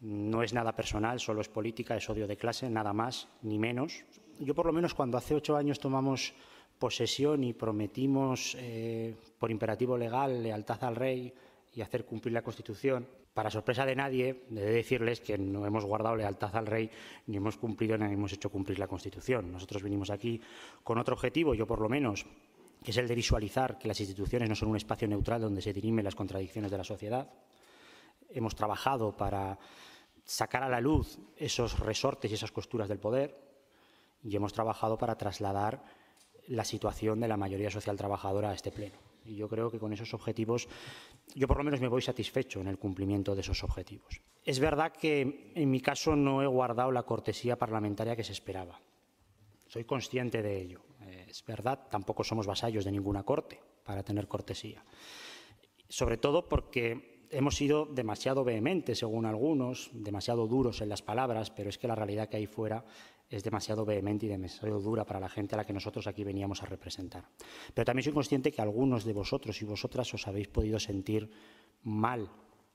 No es nada personal, solo es política, es odio de clase, nada más ni menos. Yo por lo menos cuando hace ocho años tomamos posesión y prometimos eh, por imperativo legal lealtad al rey y hacer cumplir la Constitución, para sorpresa de nadie, he de decirles que no hemos guardado lealtad al rey, ni hemos cumplido ni hemos hecho cumplir la Constitución. Nosotros venimos aquí con otro objetivo, yo por lo menos, que es el de visualizar que las instituciones no son un espacio neutral donde se dirimen las contradicciones de la sociedad, hemos trabajado para sacar a la luz esos resortes y esas costuras del poder y hemos trabajado para trasladar la situación de la mayoría social trabajadora a este pleno. Y yo creo que con esos objetivos, yo por lo menos me voy satisfecho en el cumplimiento de esos objetivos. Es verdad que en mi caso no he guardado la cortesía parlamentaria que se esperaba. Soy consciente de ello. Eh, es verdad, tampoco somos vasallos de ninguna corte para tener cortesía. Sobre todo porque hemos sido demasiado vehementes, según algunos, demasiado duros en las palabras, pero es que la realidad que hay fuera es demasiado vehemente y demasiado dura para la gente a la que nosotros aquí veníamos a representar. Pero también soy consciente que algunos de vosotros y vosotras os habéis podido sentir mal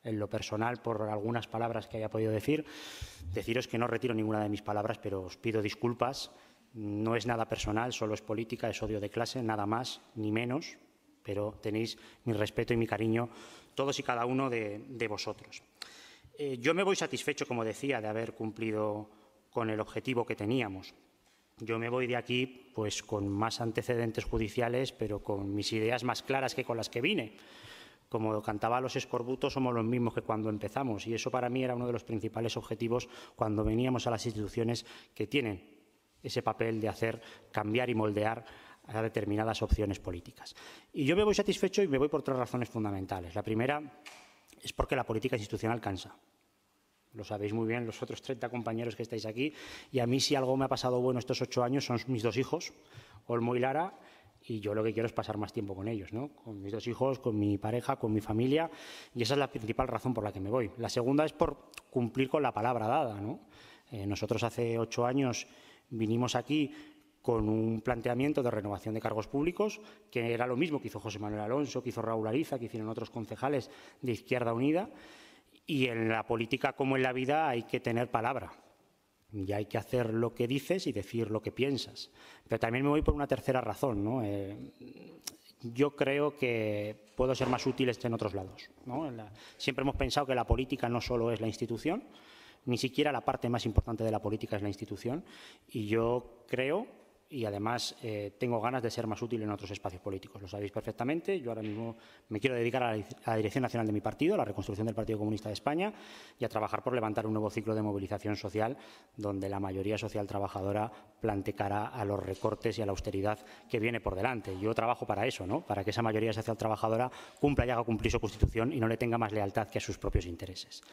en lo personal por algunas palabras que haya podido decir. Deciros que no retiro ninguna de mis palabras, pero os pido disculpas. No es nada personal, solo es política, es odio de clase, nada más ni menos, pero tenéis mi respeto y mi cariño todos y cada uno de, vosotros. Eh, yo me voy satisfecho, como decía, de haber cumplido con el objetivo que teníamos. Yo me voy de aquí pues, con más antecedentes judiciales, pero con mis ideas más claras que con las que vine. Como cantaba los escorbutos, somos los mismos que cuando empezamos. Y eso para mí era uno de los principales objetivos cuando veníamos a las instituciones que tienen ese papel de hacer cambiar y moldear a determinadas opciones políticas. Y yo me voy satisfecho y me voy por tres razones fundamentales. La primera es porque la política institucional cansa. Lo sabéis muy bien los otros 30 compañeros que estáis aquí. Y a mí si algo me ha pasado bueno estos ocho años son mis dos hijos, Olmo y Lara, y yo lo que quiero es pasar más tiempo con ellos, ¿no? con mis dos hijos, con mi pareja, con mi familia, y esa es la principal razón por la que me voy. La segunda es por cumplir con la palabra dada. ¿no? Eh, nosotros hace ocho años vinimos aquí con un planteamiento de renovación de cargos públicos, que era lo mismo que hizo José Manuel Alonso, que hizo Raúl Ariza, que hicieron otros concejales de Izquierda Unida. Y en la política como en la vida hay que tener palabra y hay que hacer lo que dices y decir lo que piensas. Pero también me voy por una tercera razón. ¿no? Eh, yo creo que puedo ser más útil este en otros lados. siempre hemos pensado que la política no solo es la institución, ni siquiera la parte más importante de la política es la institución. Y yo creo y además eh, tengo ganas de ser más útil en otros espacios políticos. Lo sabéis perfectamente. Yo ahora mismo me quiero dedicar a la, dirección nacional de mi partido, a la reconstrucción del Partido Comunista de España y a trabajar por levantar un nuevo ciclo de movilización social donde la mayoría social trabajadora planteará a los recortes y a la austeridad que viene por delante. Yo trabajo para eso, ¿no? para que esa mayoría social trabajadora cumpla y haga cumplir su constitución y no le tenga más lealtad que a sus propios intereses.